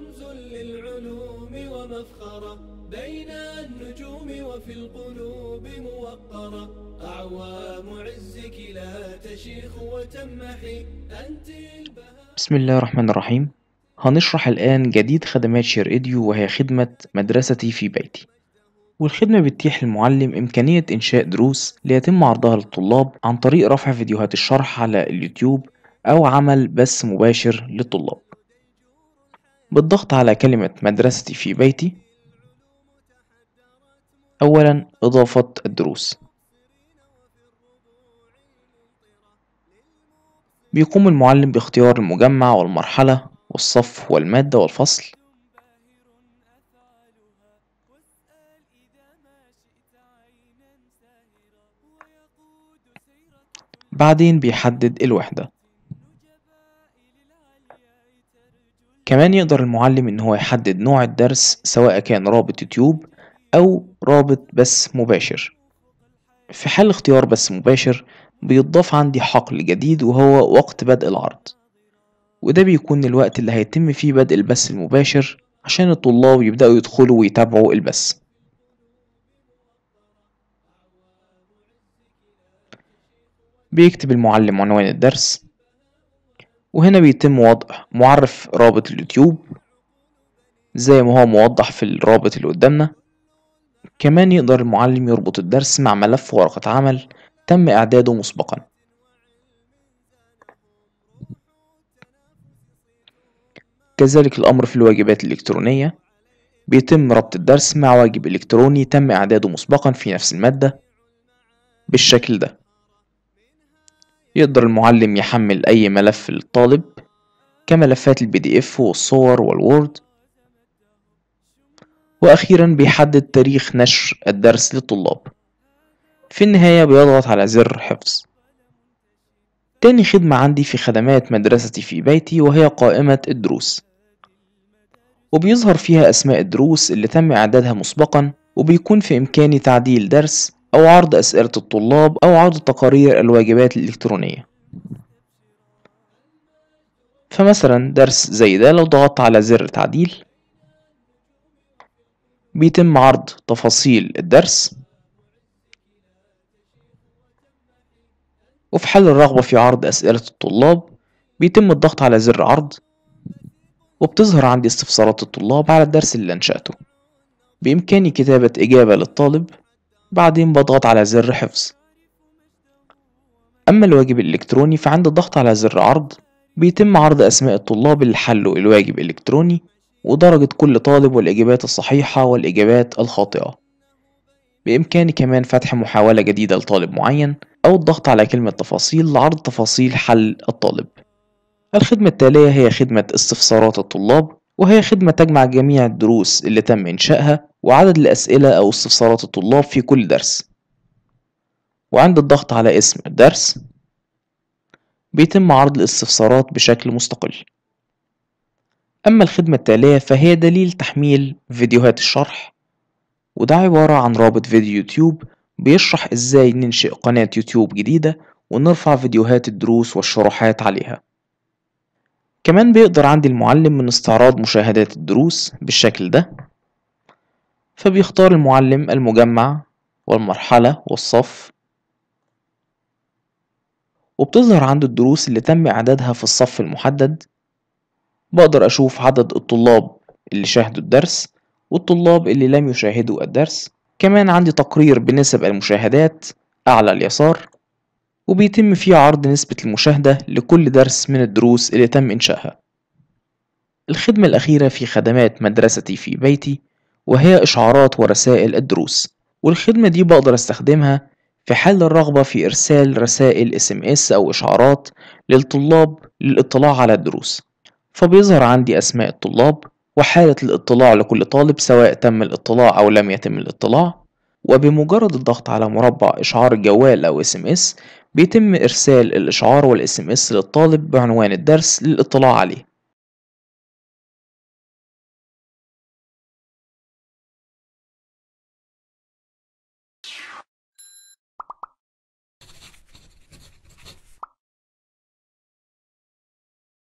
رمز للعلوم ومفخرة بين النجوم وفي القلوب موقرة أعوام عزك لا تشيخ وتمحي أنت البهاء بسم الله الرحمن الرحيم هنشرح الآن جديد خدمات شير إيديو وهي خدمة مدرستي في بيتي والخدمة بتتيح للمعلم إمكانية إنشاء دروس ليتم عرضها للطلاب عن طريق رفع فيديوهات الشرح على اليوتيوب أو عمل بث مباشر للطلاب بالضغط على كلمة مدرستي في بيتي أولا إضافة الدروس بيقوم المعلم باختيار المجمع والمرحلة والصف والمادة والفصل بعدين بيحدد الوحدة كمان يقدر المعلم إن هو يحدد نوع الدرس سواء كان رابط يوتيوب أو رابط بث مباشر في حال اختيار بث مباشر بيتضاف عندي حقل جديد وهو وقت بدء العرض وده بيكون الوقت اللي هيتم فيه بدء البث المباشر عشان الطلاب يبدأوا يدخلوا ويتابعوا البث بيكتب المعلم عنوان الدرس وهنا بيتم وضع معرف رابط اليوتيوب زي ما هو موضح في الرابط اللي قدامنا كمان يقدر المعلم يربط الدرس مع ملف ورقة عمل تم إعداده مسبقا كذلك الأمر في الواجبات الإلكترونية بيتم ربط الدرس مع واجب إلكتروني تم إعداده مسبقا في نفس المادة بالشكل ده يقدر المعلم يحمل أي ملف للطالب كملفات البي دي اف والصور والوورد وأخيرا بيحدد تاريخ نشر الدرس للطلاب في النهاية بيضغط على زر حفظ تاني خدمة عندي في خدمات مدرستي في بيتي وهي قائمة الدروس وبيظهر فيها أسماء الدروس اللي تم إعدادها مسبقا وبيكون في إمكاني تعديل درس أو عرض أسئلة الطلاب أو عرض تقارير الواجبات الإلكترونية فمثلا درس زي ده لو ضغطت على زر تعديل بيتم عرض تفاصيل الدرس وفي حال الرغبة في عرض أسئلة الطلاب بيتم الضغط على زر عرض وبتظهر عندي استفسارات الطلاب على الدرس اللي أنشأته بإمكاني كتابة إجابة للطالب بعدين بضغط على زر حفظ أما الواجب الإلكتروني فعند الضغط على زر عرض بيتم عرض أسماء الطلاب اللي حلوا الواجب الإلكتروني ودرجة كل طالب والإجابات الصحيحة والإجابات الخاطئة بإمكاني كمان فتح محاولة جديدة لطالب معين أو الضغط على كلمة تفاصيل لعرض تفاصيل حل الطالب الخدمة التالية هي خدمة استفسارات الطلاب وهي خدمة تجمع جميع الدروس اللي تم إنشائها وعدد الأسئلة أو استفسارات الطلاب في كل درس وعند الضغط على اسم الدرس بيتم عرض الاستفسارات بشكل مستقل أما الخدمة التالية فهي دليل تحميل فيديوهات الشرح وده عبارة عن رابط فيديو يوتيوب بيشرح إزاي ننشئ قناة يوتيوب جديدة ونرفع فيديوهات الدروس والشروحات عليها كمان بيقدر عندي المعلم من استعراض مشاهدات الدروس بالشكل ده فبيختار المعلم المجمع والمرحلة والصف وبتظهر عنده الدروس اللي تم إعدادها في الصف المحدد بقدر أشوف عدد الطلاب اللي شاهدوا الدرس والطلاب اللي لم يشاهدوا الدرس كمان عندي تقرير بنسب المشاهدات أعلى اليسار وبيتم فيه عرض نسبة المشاهدة لكل درس من الدروس اللي تم إنشائها الخدمة الأخيرة في خدمات مدرستي في بيتي وهي إشعارات ورسائل الدروس والخدمة دي بقدر استخدمها في حال الرغبة في إرسال رسائل SMS أو إشعارات للطلاب للاطلاع على الدروس فبيظهر عندي أسماء الطلاب وحالة الاطلاع لكل طالب سواء تم الاطلاع أو لم يتم الاطلاع وبمجرد الضغط على مربع إشعار الجوال أو SMS بيتم إرسال الإشعار والاس ام اس للطالب بعنوان الدرس للإطلاع عليه